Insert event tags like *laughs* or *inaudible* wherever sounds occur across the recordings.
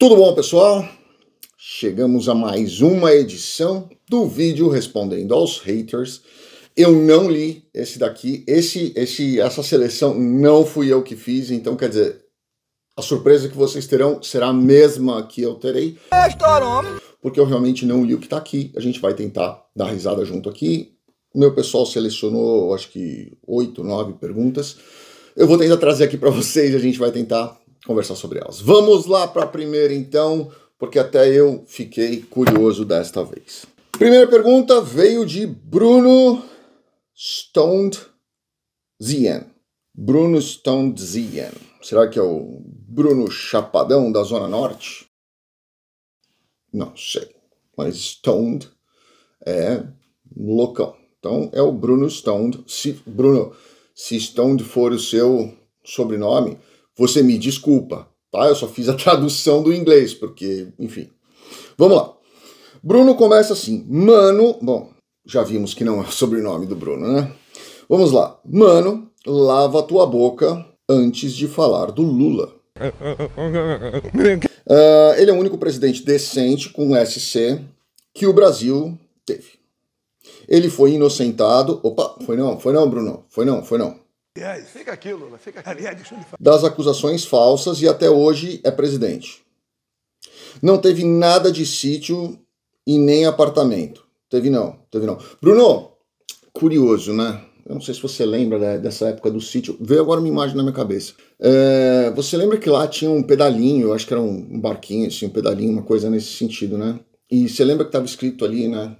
Tudo bom, pessoal? Chegamos a mais uma edição do vídeo respondendo aos haters. Eu não li esse daqui, esse, esse, essa seleção não fui eu que fiz, então quer dizer, a surpresa que vocês terão será a mesma que eu terei. Porque eu realmente não li o que está aqui. A gente vai tentar dar risada junto aqui. Meu pessoal selecionou, acho que oito, nove perguntas. Eu vou tentar trazer aqui para vocês, a gente vai tentar conversar sobre elas. Vamos lá para a primeira então, porque até eu fiquei curioso desta vez. Primeira pergunta veio de Bruno Stoned Zien. Bruno Stoned Zien. Será que é o Bruno Chapadão da Zona Norte? Não sei. Mas Stoned é loucão. Então é o Bruno Stoned. Se Bruno, se Stoned for o seu sobrenome, você me desculpa, tá? Eu só fiz a *laughs* tradução do inglês, porque, enfim. Vamos lá. Bruno começa assim: Mano. Bom, já vimos que não é o *laughs* sobrenome do Bruno, né? Vamos lá. Mano, lava tua boca antes de falar do Lula. Uh, *laughs* ele é o único presidente decente com SC que o Brasil teve. Ele foi inocentado. Opa, foi não, foi não, Bruno. Foi não, foi não. Aliás, fica aqui, Lula, né? fica aqui. Aliás, deixa eu lhe falar. Das acusações falsas e até hoje é presidente. Não teve nada de sítio e nem apartamento. Teve não, teve não. Bruno, curioso, né? Eu não sei se você lembra dessa época do sítio. Veio agora uma imagem na minha cabeça. É, você lembra que lá tinha um pedalinho, eu acho que era um barquinho, assim, um pedalinho, uma coisa nesse sentido, né? E você lembra que estava escrito ali, né?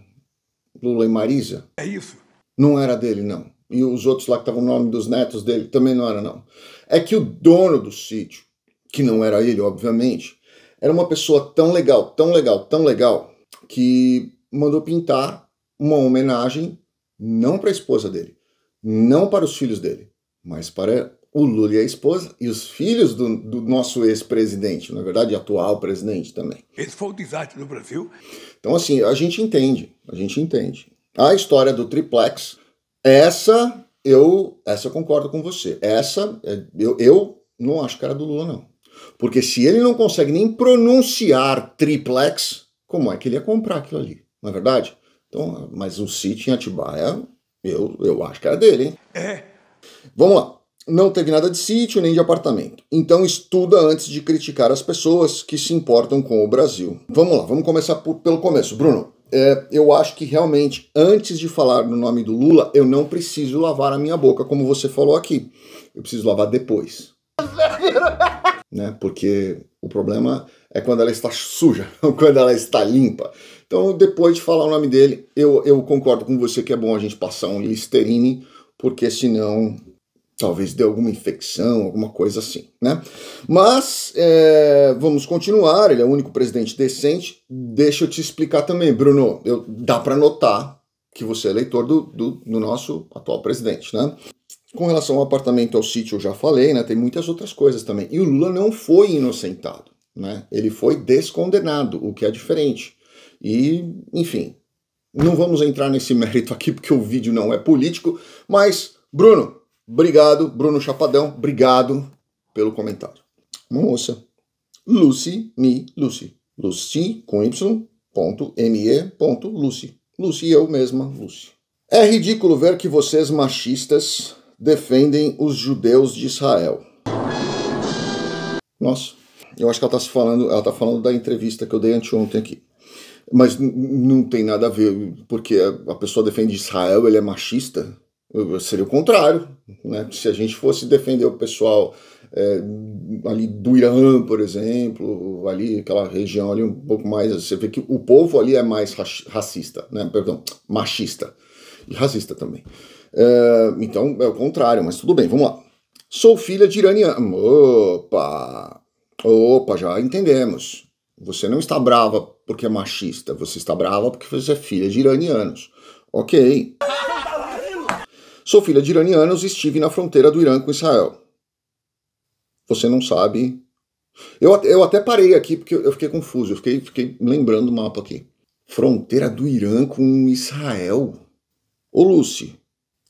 Lula e Marisa? É isso. Não era dele, não e os outros lá que estavam o nome dos netos dele, também não era não. É que o dono do sítio, que não era ele, obviamente, era uma pessoa tão legal, tão legal, tão legal, que mandou pintar uma homenagem não para a esposa dele, não para os filhos dele, mas para o Lula e a esposa e os filhos do, do nosso ex-presidente, na verdade, atual presidente também. Esse foi o desastre do Brasil. Então, assim, a gente entende, a gente entende. A história do triplex essa eu, essa eu concordo com você. Essa é, eu, eu não acho que era do Lula, não. Porque se ele não consegue nem pronunciar triplex, como é que ele ia comprar aquilo ali? Não é verdade? Então, mas o City em Atibaia, eu, eu acho que era dele, hein? É. Vamos lá. Não teve nada de sítio nem de apartamento. Então estuda antes de criticar as pessoas que se importam com o Brasil. Vamos lá, vamos começar por, pelo começo. Bruno, é, eu acho que realmente, antes de falar no nome do Lula, eu não preciso lavar a minha boca, como você falou aqui. Eu preciso lavar depois. *laughs* né? Porque o problema é quando ela está suja, *laughs* quando ela está limpa. Então, depois de falar o nome dele, eu, eu concordo com você que é bom a gente passar um Listerine, porque senão Talvez de alguma infecção, alguma coisa assim, né? Mas é, vamos continuar. Ele é o único presidente decente. Deixa eu te explicar também, Bruno. Eu, dá para notar que você é eleitor do, do, do nosso atual presidente, né? Com relação ao apartamento ao sítio, eu já falei, né? Tem muitas outras coisas também. E o Lula não foi inocentado, né? Ele foi descondenado, o que é diferente. E, enfim, não vamos entrar nesse *laughs* mérito aqui porque o vídeo não é político, mas, Bruno, Obrigado, Bruno Chapadão. Obrigado pelo comentário. Uma moça. Lucy, me, Lucy. Lucy, com Y, ponto, M-E, ponto, Lucy. Lucy, eu mesma, Lucy. É ridículo ver que vocês machistas defendem os judeus de Israel. Nossa, eu acho que ela está falando, ela tá falando da entrevista que eu dei anteontem aqui. Mas não tem nada a ver, porque a pessoa defende Israel, ele é machista seria o contrário. Né? Se a gente fosse defender o pessoal é, ali do Irã, por exemplo, ali aquela região ali um pouco mais, você vê que o povo ali é mais racista, né? Perdão, machista e racista também. É, então é o contrário, mas tudo bem, vamos lá. Sou filha de iraniano. Opa, opa, já entendemos. Você não está brava porque é machista, você está brava porque você é filha de iranianos. Ok. *laughs* Sou filha de iranianos e estive na fronteira do Irã com Israel. Você não sabe. Eu, eu até parei aqui porque eu fiquei confuso, eu fiquei, fiquei lembrando o mapa aqui. Fronteira do Irã com Israel. Ô Lucy,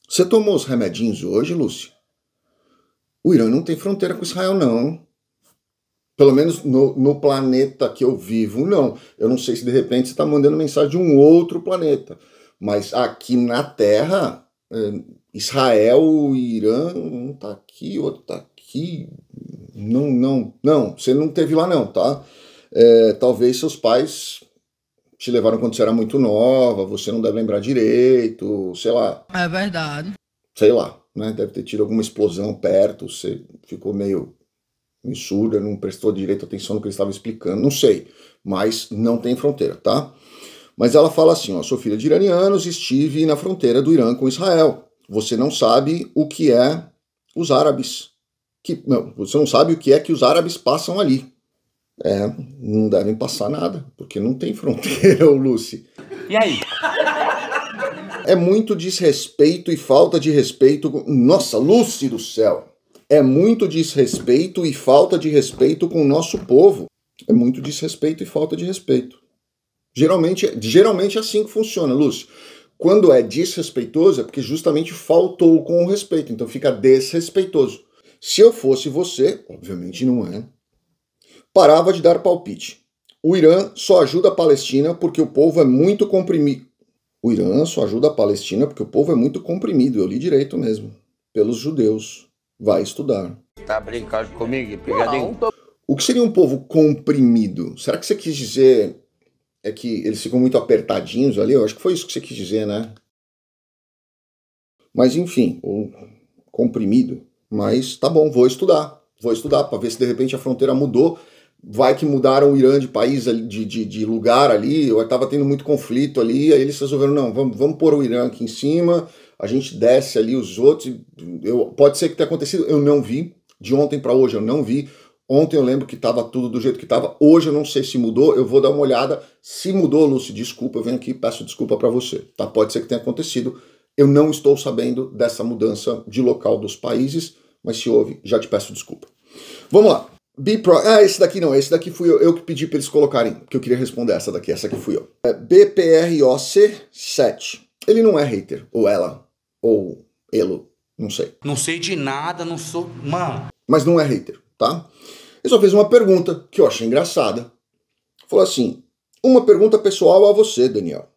você tomou os remedinhos hoje, Lucy? O Irã não tem fronteira com Israel, não. Pelo menos no, no, planeta que eu vivo, não. Eu não sei se de repente você está mandando mensagem de um outro planeta. Mas aqui na Terra, eh, Israel e Irã, um tá aqui, outro tá aqui. Não, não, não, você não teve lá não, tá? É, talvez seus pais te levaram quando você era muito nova, você não deve lembrar direito, sei lá. É verdade. Sei lá, né? Deve ter tido alguma explosão perto, você ficou meio surda, não prestou direito atenção no que ele estava explicando, não sei. Mas não tem fronteira, tá? Mas ela fala assim: ó, sou filha de iranianos, estive na fronteira do Irã com Israel você não sabe o que é os árabes. Que, não, você não sabe o que é que os árabes passam ali. É, não devem passar nada, porque não tem fronteira, Luci. *laughs* Lucy. E aí? É muito desrespeito e falta de respeito. Nossa, Lucy do céu! É muito desrespeito e falta de respeito com o nosso povo. É muito desrespeito e falta de respeito. Geralmente, geralmente é assim que funciona, Lúcio. Quando é desrespeitoso, é porque justamente faltou com o respeito, então fica desrespeitoso. Se eu fosse você, obviamente não é, parava de dar palpite. O Irã só ajuda a Palestina porque o povo é muito comprimido. O Irã só ajuda a Palestina porque o povo é muito comprimido, eu li direito mesmo, pelos judeus. Vai estudar. Tá brincando comigo, pegadinho? O que seria um povo comprimido? Será que você quis dizer é que eles ficam muito apertadinhos ali. Eu acho que foi isso que você quis dizer, né? Mas enfim, ou comprimido. Mas tá bom, vou estudar. Vou estudar para ver se de repente a fronteira mudou. Vai que mudaram o Irã de país, de, de, de lugar ali. Eu estava tendo muito conflito ali. Aí eles resolveram: não, vamos, vamos pôr o Irã aqui em cima. A gente desce ali os outros. Eu, pode ser que tenha acontecido. Eu não vi. De ontem para hoje eu não vi. Ontem eu lembro que estava tudo do jeito que estava. Hoje eu não sei se mudou. Eu vou dar uma olhada. Se mudou, Lúcio, desculpa. Eu venho aqui e peço desculpa para você. Tá? Pode ser que tenha acontecido. Eu não estou sabendo dessa mudança de local dos países, mas se houve, já te peço desculpa. Vamos lá. Bpro. Ah, esse daqui não. Esse daqui fui eu, eu que pedi para eles colocarem, porque eu queria responder essa daqui. Essa aqui fui eu. É BPROC 7. Ele não é hater, ou ela, ou elo, não sei. Não sei de nada, não sou. Mano. Mas não é hater tá? Ele só fez uma pergunta que eu achei engraçada. Falou assim: Uma pergunta pessoal a você, Daniel.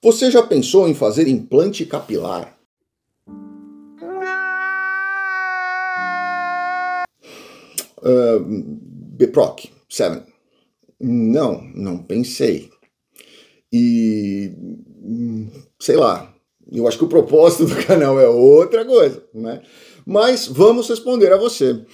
Você já pensou em fazer implante capilar? Uh, Beproc, 7. Não, não pensei. E. sei lá. Eu acho que o propósito do canal é outra coisa, né? Mas vamos responder a você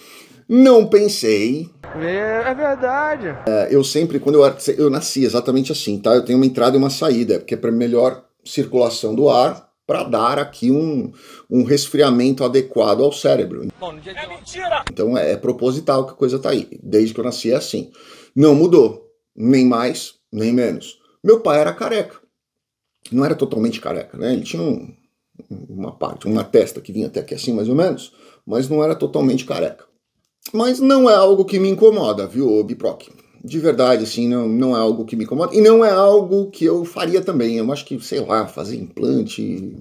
não pensei. É, é verdade. É, eu sempre, quando eu, eu nasci exatamente assim, tá? Eu tenho uma entrada e uma saída, porque é para melhor circulação do ar, para dar aqui um, um resfriamento adequado ao cérebro. Bom, de... É mentira! Então é, é proposital que a coisa tá aí. Desde que eu nasci é assim. Não mudou, nem mais, nem menos. Meu pai era careca. Não era totalmente careca, né? Ele tinha um, uma parte, uma testa que vinha até aqui assim, mais ou menos, mas não era totalmente careca. Mas não é algo que me incomoda, viu, Biproc? De verdade, assim, não, não é algo que me incomoda. E não é algo que eu faria também. Eu acho que, sei lá, fazer implante.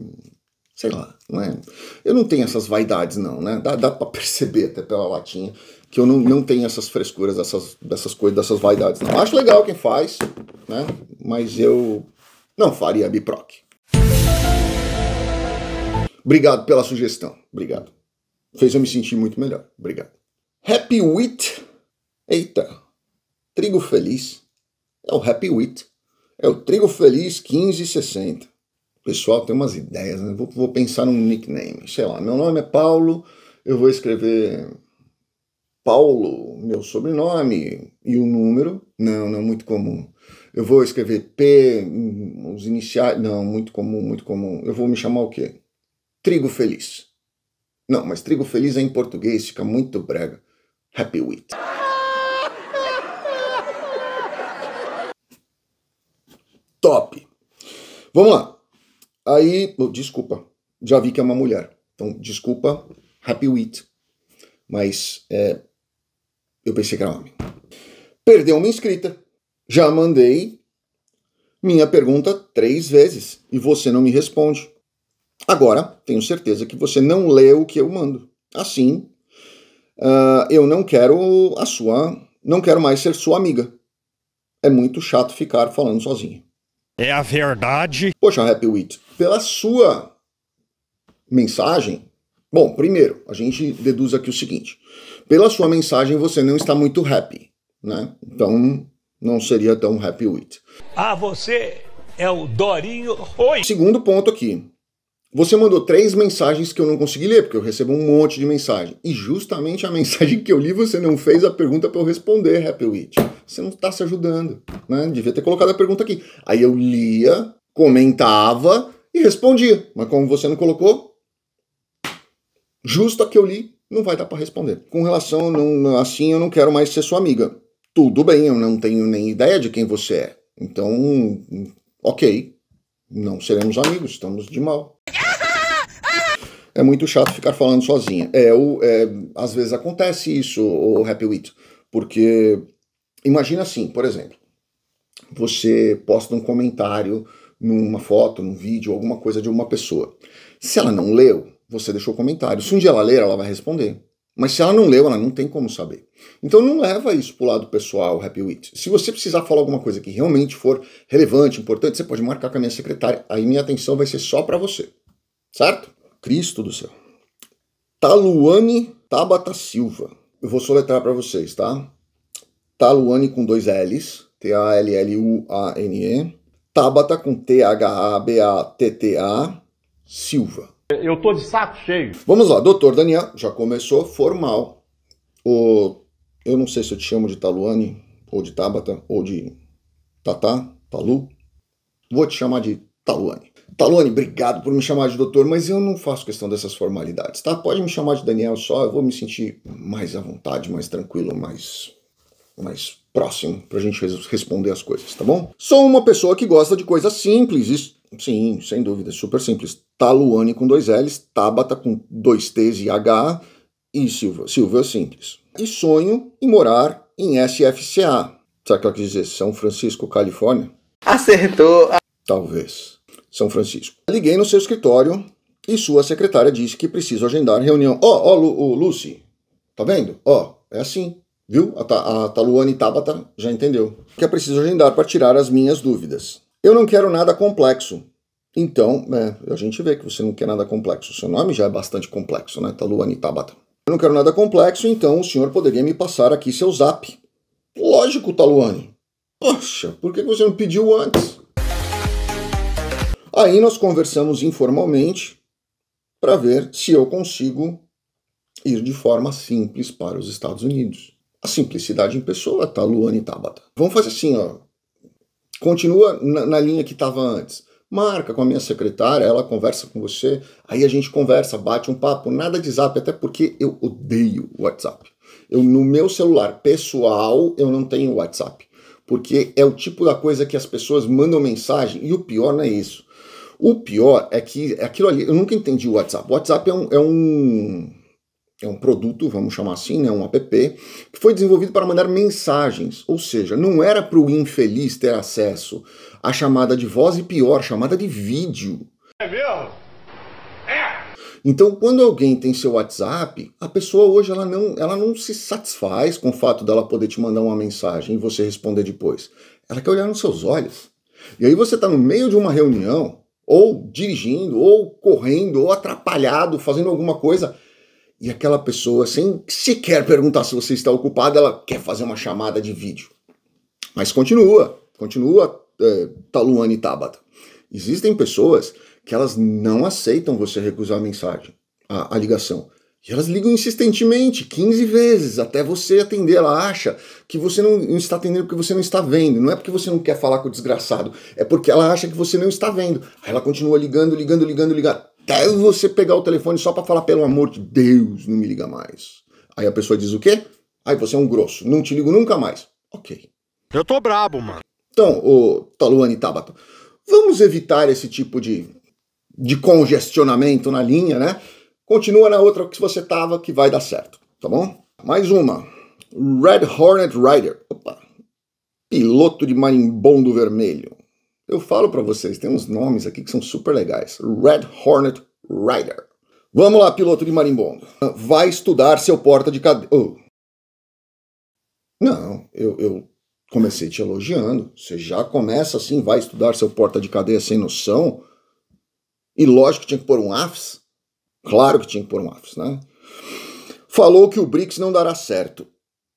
Sei lá, não é? Eu não tenho essas vaidades, não, né? Dá, dá pra perceber até pela latinha que eu não, não tenho essas frescuras, essas, dessas coisas, dessas vaidades, não. Acho legal quem faz, né? Mas eu não faria Biproc. Obrigado pela sugestão. Obrigado. Fez eu me sentir muito melhor. Obrigado. Happy Wheat. Eita, trigo feliz. É o Happy Wheat. É o trigo feliz 1560. O pessoal tem umas ideias, né? Vou, vou pensar num nickname. Sei lá, meu nome é Paulo, eu vou escrever Paulo, meu sobrenome e o número. Não, não é muito comum. Eu vou escrever P, os iniciais. Não, muito comum, muito comum. Eu vou me chamar o quê? Trigo Feliz. Não, mas Trigo Feliz é em português, fica muito brega happy with. Top. Vamos lá. Aí, desculpa, já vi que é uma mulher. Então, desculpa, happy with. Mas é, eu pensei que era homem. Perdeu uma inscrita. Já mandei minha pergunta três vezes e você não me responde. Agora, tenho certeza que você não lê o que eu mando. Assim, uh, eu não quero a sua, não quero mais ser sua amiga. É muito chato ficar falando sozinha. É a verdade. Poxa, Happy Wheat, pela sua mensagem, bom, primeiro, a gente deduz aqui o seguinte: pela sua mensagem você não está muito happy, né? Então não seria tão Happy Wheat. Ah, você é o Dorinho Oi. Segundo ponto aqui, você mandou três mensagens que eu não consegui ler, porque eu recebo um monte de mensagem. E justamente a *laughs* mensagem que eu li, você não fez a pergunta para eu responder, Happy Witch. Você não está se ajudando, né? Devia ter colocado a pergunta aqui. Aí eu lia, comentava e respondia. Mas como você não colocou, justo a que eu li, não vai dar para responder. Com relação, não, assim, eu não quero mais ser sua amiga. Tudo bem, eu não tenho nem ideia de quem você é. Então, ok, não seremos amigos, estamos de mal é muito chato ficar falando sozinha. É, o, é, às vezes acontece isso, o Happy Wheat, porque imagina assim, por exemplo, você posta um comentário numa foto, num vídeo, alguma coisa de uma pessoa. Se ela não leu, você deixou o comentário. Se um dia ela ler, ela vai responder. Mas se ela não leu, ela não tem como saber. Então não leva isso para o lado pessoal, Happy Wheat. Se você precisar falar alguma coisa que realmente for relevante, importante, você pode marcar com a minha secretária. Aí minha atenção vai ser só para você. Certo? Cristo do céu. Taluane Tabata Silva. Eu vou soletrar para vocês, tá? Taluane com dois L's, T-A-L-L-U-A-N-E. Tabata com T-H-A-B-A-T-T-A Silva. Eu tô de saco cheio. Vamos lá, doutor Daniel, já começou formal. O, eu não sei se eu te chamo de Taluane, ou de Tabata, ou de Tatá, Talu. Vou te chamar de Taluane. Talone, obrigado por me chamar de doutor, mas eu não faço questão dessas formalidades, tá? Pode me chamar de Daniel só, eu vou me sentir mais à vontade, mais tranquilo, mais, mais próximo pra gente responder as coisas, tá bom? Sou uma pessoa que gosta de coisas simples, isso, sim, sem dúvida, super simples. Taluane tá com dois L's, Tabata com dois T's e H e Silva, Silva é simples. E sonho em morar em SFCA. Sabe o que ela quis dizer? São Francisco, Califórnia? Acertou! Talvez. São Francisco. Liguei no seu escritório e sua secretária disse que preciso agendar reunião. Ó, oh, ó, oh, Lucy, tá vendo? Ó, oh, é assim, viu? A, Ta a Taluane Tabata já entendeu. Que é preciso agendar para tirar as minhas dúvidas. Eu não quero nada complexo. Então, é, a gente vê que você não quer nada complexo. Seu nome já é bastante complexo, né? Taluane Tabata. Eu não quero nada complexo, então o senhor poderia me passar aqui seu zap. Lógico, Taluane. Poxa, por que você não pediu antes? Aí nós conversamos informalmente para ver se eu consigo ir de forma simples para os Estados Unidos. A simplicidade em pessoa tá Luane Tabata. Vamos fazer assim, ó. Continua na, na linha que estava antes. Marca com a minha secretária, ela conversa com você, aí a gente conversa, bate um papo, nada de zap, até porque eu odeio o WhatsApp. Eu, no meu celular pessoal, eu não tenho WhatsApp. Porque é o tipo da coisa que as pessoas mandam mensagem, e o pior não é isso. O pior é que aquilo ali, eu nunca entendi o WhatsApp. O WhatsApp é um, é um, é um produto, vamos chamar assim, né, um app, que foi desenvolvido para mandar mensagens, ou seja, não era para o infeliz ter acesso à chamada de voz e pior, chamada de vídeo. É mesmo? É? Então, quando alguém tem seu WhatsApp, a pessoa hoje ela não, ela não se satisfaz com o fato dela poder te mandar uma mensagem e você responder depois. Ela quer olhar nos seus olhos. E aí você está no meio de uma reunião, ou dirigindo, ou correndo, ou atrapalhado, fazendo alguma coisa. E aquela pessoa, sem sequer perguntar se você está ocupado, ela quer fazer uma chamada de vídeo. Mas continua, continua, é, Taluane Tabata. Existem pessoas que elas não aceitam você recusar a mensagem, a, a ligação. E elas ligam insistentemente, 15 vezes, até você atender. Ela acha que você não, está atendendo porque você não está vendo. Não é porque você não quer falar com o desgraçado, é porque ela acha que você não está vendo. Aí ela continua ligando, ligando, ligando, ligando. Até você pegar o telefone só para falar, pelo amor de Deus, não me liga mais. Aí a pessoa diz o quê? Aí você é um grosso, não te ligo nunca mais. Ok. Eu tô brabo, mano. Então, ô Taluane Tabata, vamos evitar esse tipo de, de congestionamento na linha, né? Continua na outra que você tava que vai dar certo, tá bom? Mais uma. Red Hornet Rider. Opa. Piloto de marimbondo vermelho. Eu falo para vocês, tem uns nomes aqui que são super legais. Red Hornet Rider. Vamos lá, piloto de marimbondo. Vai estudar seu porta de cadeia. Oh. Não, eu, eu comecei te elogiando. Você já começa assim, vai estudar seu porta de cadeia sem noção. E lógico que tinha que pôr um AFS. Claro que tinha que pôr um AFROS, né? Falou que o BRICS não dará certo.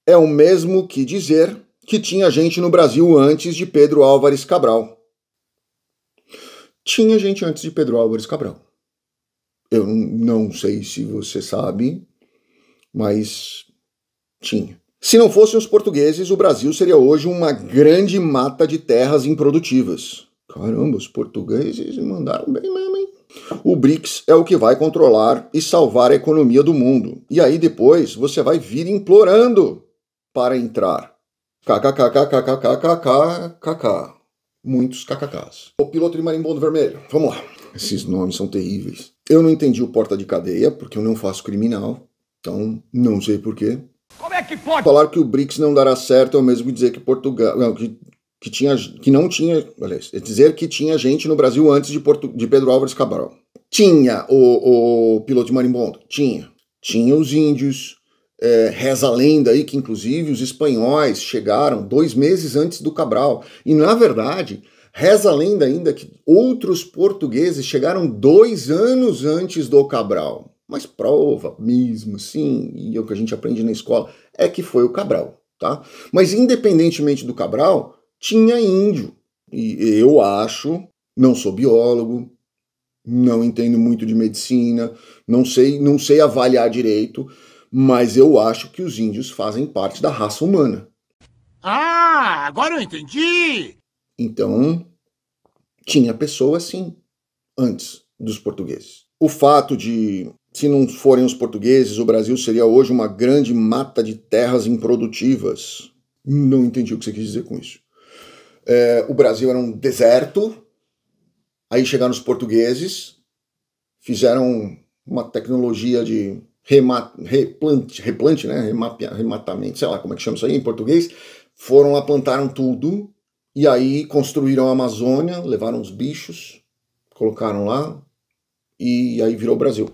É o mesmo que dizer que tinha gente no Brasil antes de Pedro Álvares Cabral. Tinha gente antes de Pedro Álvares Cabral. Eu não sei se você sabe, mas tinha. Se não fossem os portugueses, o Brasil seria hoje uma grande mata de terras improdutivas. Caramba, os portugueses mandaram bem mesmo, hein? O BRICS é o que vai controlar e salvar a economia do mundo. E aí depois você vai vir implorando para entrar. KKKKKKKKKKK. Muitos KKKs. O piloto de marimbondo vermelho. Vamos lá. Esses nomes são terríveis. Eu não entendi o porta de cadeia, porque eu não faço criminal. Então, não sei porquê. Como é que pode? Falar que o BRICS não dará certo é o mesmo que dizer que Portugal. Não, que, que, tinha, que não tinha. Aliás, é dizer que tinha gente no Brasil antes de, Portu, de Pedro Álvares Cabral. Tinha o, o piloto de marimbondo? Tinha. Tinha os índios. É, reza a lenda aí que, inclusive, os espanhóis chegaram dois meses antes do Cabral. E, na verdade, reza a lenda ainda que outros portugueses chegaram dois anos antes do Cabral. Mas prova mesmo, sim, e é o que a gente aprende na escola, é que foi o Cabral, tá? Mas independentemente do Cabral, tinha índio. E eu acho, não sou biólogo, não entendo muito de medicina, não sei, não sei avaliar direito, mas eu acho que os índios fazem parte da raça humana. Ah, agora eu entendi. Então, tinha pessoa assim antes dos portugueses. O fato de se não forem os portugueses, o Brasil seria hoje uma grande mata de terras improdutivas. Não entendi o que você quis dizer com isso. É, o Brasil era um deserto, Aí chegaram os portugueses, fizeram uma tecnologia de replante, replante, né? rematamento, sei lá como é que chama isso aí em português. Foram lá, plantaram tudo e aí construíram a Amazônia, levaram os bichos, colocaram lá e aí virou Brasil.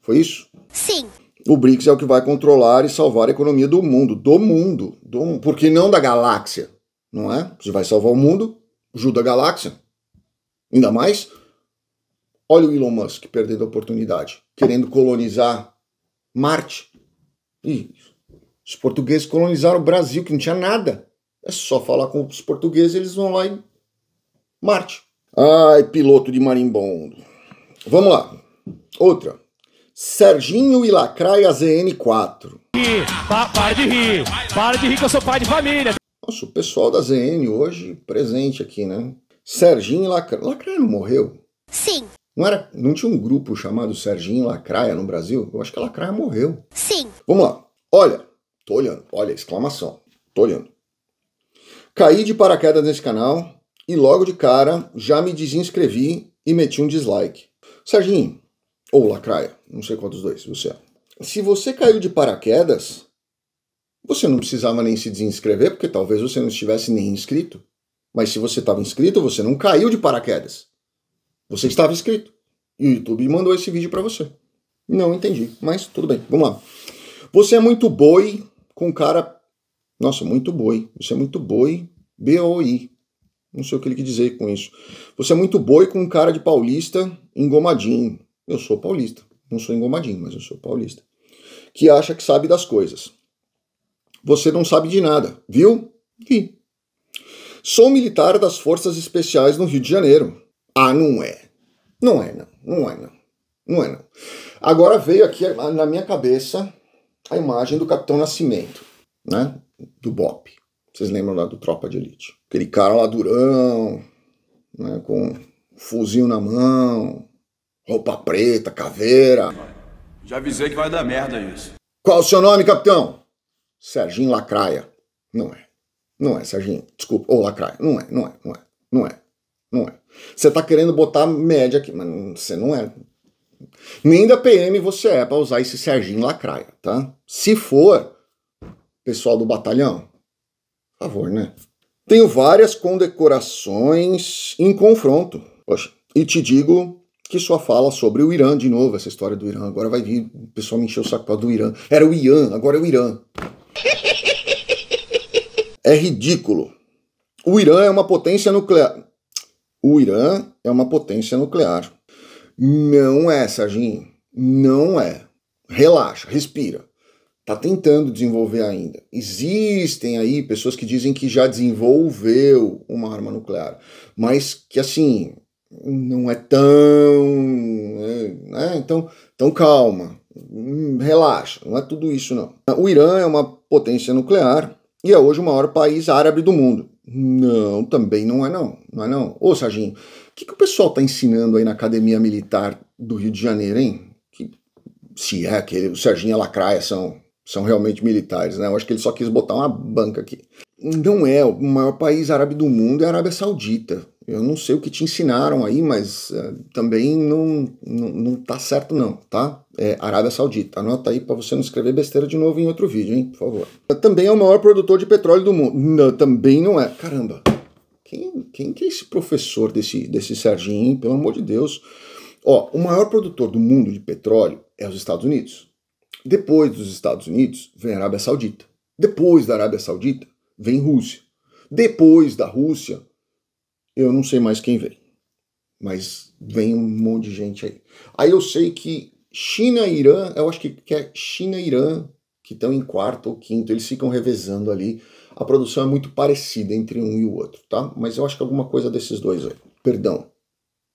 Foi isso? Sim. O BRICS é o que vai controlar e salvar a economia do mundo, do mundo, do, porque não da galáxia, não é? Você vai salvar o mundo, ajuda a galáxia. Ainda mais, olha o Elon Musk perdendo a oportunidade, querendo colonizar Marte. E os portugueses colonizaram o Brasil, que não tinha nada. É só falar com os portugueses, eles vão lá e Marte. Ai, piloto de marimbondo. Vamos lá. Outra. Serginho e Lacraia ZN4. para de rir. Para de rir que eu sou pai de família. Nossa, o pessoal da ZN hoje presente aqui, né? Serginho e Lacraia. Lacraia não morreu? Sim. Não, era, não tinha um grupo chamado Serginho e Lacraia no Brasil? Eu acho que a Lacraia morreu. Sim. Vamos lá. Olha, tô olhando. Olha, exclamação. Tô olhando. Caí de paraquedas nesse canal e logo de cara já me desinscrevi e meti um dislike. Serginho, ou Lacraia, não sei quantos dois você é. Se você caiu de paraquedas, você não precisava nem se desinscrever, porque talvez você não estivesse nem inscrito. Mas se você estava inscrito, você não caiu de paraquedas. Você estava inscrito. E o YouTube mandou esse vídeo para você. Não entendi, mas tudo bem. Vamos lá. Você é muito boi com cara. Nossa, muito boi. Você é muito boi. B-O-I. Não sei o que ele quis dizer com isso. Você é muito boi com cara de paulista engomadinho. Eu sou paulista. Não sou engomadinho, mas eu sou paulista. Que acha que sabe das coisas. Você não sabe de nada, viu? Vi. Sou militar das Forças Especiais no Rio de Janeiro. Ah, não é. Não é, não. Não é, não. Não é, não. Agora veio aqui na minha cabeça a imagem do Capitão Nascimento, né? Do BOP. Vocês lembram lá do Tropa de Elite? Aquele cara lá durão, né? Com um fuzil na mão, roupa preta, caveira. Já avisei que vai dar merda isso. Qual o seu nome, capitão? Serginho Lacraia. Não é. Não é, Serginho. Desculpa. Ou lacraia. Não é, não é, não é, não é, não é. Você tá querendo botar média aqui, mas você não é. Nem da PM você é para usar esse Serginho lacraia, tá? Se for, pessoal do batalhão, por favor, né? Tenho várias condecorações em confronto. Poxa, e te digo que sua fala sobre o Irã de novo, essa história do Irã. Agora vai vir, o pessoal me encher o saco do Irã. Era o Ian, agora é o Irã. *laughs* É ridículo. O Irã é uma potência nuclear. O Irã é uma potência nuclear. Não é, Serginho. Não é. Relaxa, respira. Está tentando desenvolver ainda. Existem aí pessoas que dizem que já desenvolveu uma arma nuclear, mas que assim não é tão. Né? né então, então calma, hum, relaxa, não é tudo isso não. O Irã é uma potência nuclear, e é hoje o maior país árabe do mundo. Não, também não é não, não é não. Ô Serginho, o que, que o pessoal tá ensinando aí na Academia Militar do Rio de Janeiro, hein? Que, se é aquele, o Serginho e a Lacraia são, são realmente militares, né? Eu acho que ele só quis botar uma banca aqui. Não é, o maior país árabe do mundo é a Arábia Saudita. Eu não sei o que te ensinaram aí, mas uh, também não, não, não tá certo não, tá? é, Arábia Saudita. Anota aí para você não escrever besteira de novo em outro vídeo, hein? Por favor. Também é o maior produtor de petróleo do mundo. Não, também não é. Caramba. Quem, quem que é esse professor desse, desse Serginho, hein? Pelo amor de Deus. Ó, o maior produtor do mundo de petróleo é os Estados Unidos. Depois dos Estados Unidos, vem a Arábia Saudita. Depois da Arábia Saudita, vem Rússia. Depois da Rússia, eu não sei mais quem vem. Mas vem um monte de gente aí. Aí eu sei que China e Irã, eu acho que é China e Irã que estão em quarto ou quinto, eles ficam revezando ali. A produção é muito parecida entre um e o outro, tá? Mas eu acho que alguma coisa desses dois aí. Perdão.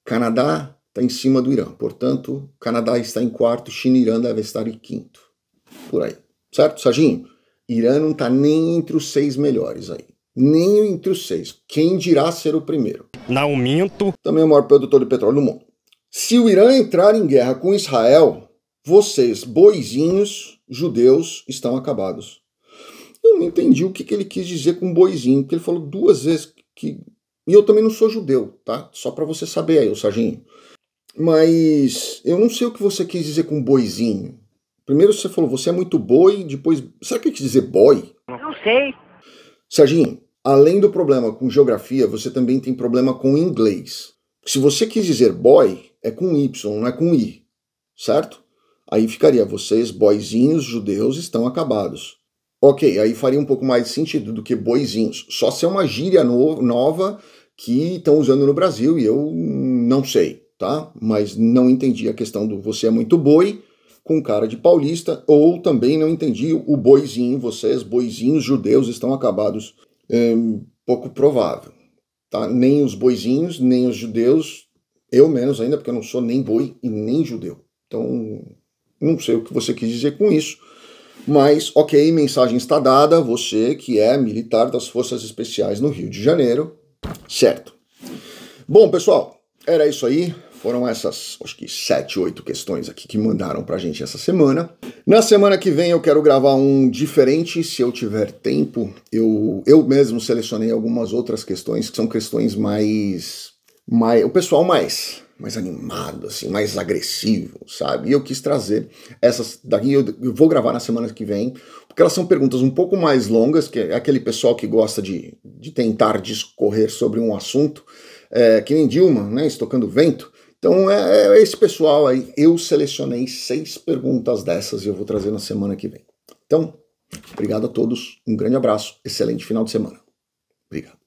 Canadá está em cima do Irã, portanto, Canadá está em quarto, China e Irã devem estar em quinto. Por aí. Certo, Serginho? Irã não está nem entre os seis melhores aí. Nem entre os seis. Quem dirá ser o primeiro? Não minto. Também é o maior produtor de petróleo do mundo. Se o Irã entrar em guerra com Israel, vocês, boizinhos judeus, estão acabados. Eu não entendi o que, que ele quis dizer com boizinho, porque ele falou duas vezes que. E eu também não sou judeu, tá? Só para você saber aí, o Sarginho. Mas eu não sei o que você quis dizer com boizinho. Primeiro você falou, você é muito boi, depois. Será que ele quis dizer boy? Não sei. Serginho, além do problema com geografia, você também tem problema com inglês. Se você quis dizer boy, é com Y, não é com I, certo? Aí ficaria, vocês, boizinhos judeus, estão acabados. Ok, aí faria um pouco mais de sentido do que boizinhos. Só se é uma gíria no, nova que estão usando no Brasil e eu não sei, tá? Mas não entendi a questão do você é muito boi com cara de paulista, ou também não entendi o boizinho, vocês, boizinhos judeus, estão acabados. É, pouco provável. Tá? Nem os boizinhos, nem os judeus eu menos ainda, porque eu não sou nem boi e nem judeu. Então, não sei o que você quis dizer com isso. Mas, ok, mensagem está dada. Você que é militar das Forças Especiais no Rio de Janeiro, certo. Bom, pessoal, era isso aí. Foram essas, acho que sete, oito questões aqui que mandaram pra gente essa semana. Na semana que vem eu quero gravar um diferente, se eu tiver tempo. Eu, eu mesmo selecionei algumas outras questões, que são questões mais mais, o pessoal mais mais animado, assim, mais agressivo, sabe? E eu quis trazer essas daqui, eu, eu, vou gravar na semana que vem, porque elas são perguntas um pouco mais longas, que é aquele pessoal que gosta de, de tentar discorrer sobre um assunto, é, que nem Dilma, né, estocando vento. Então é, é esse pessoal aí, eu selecionei seis perguntas dessas e eu vou trazer na semana que vem. Então, obrigado a todos, um grande abraço, excelente final de semana. Obrigado.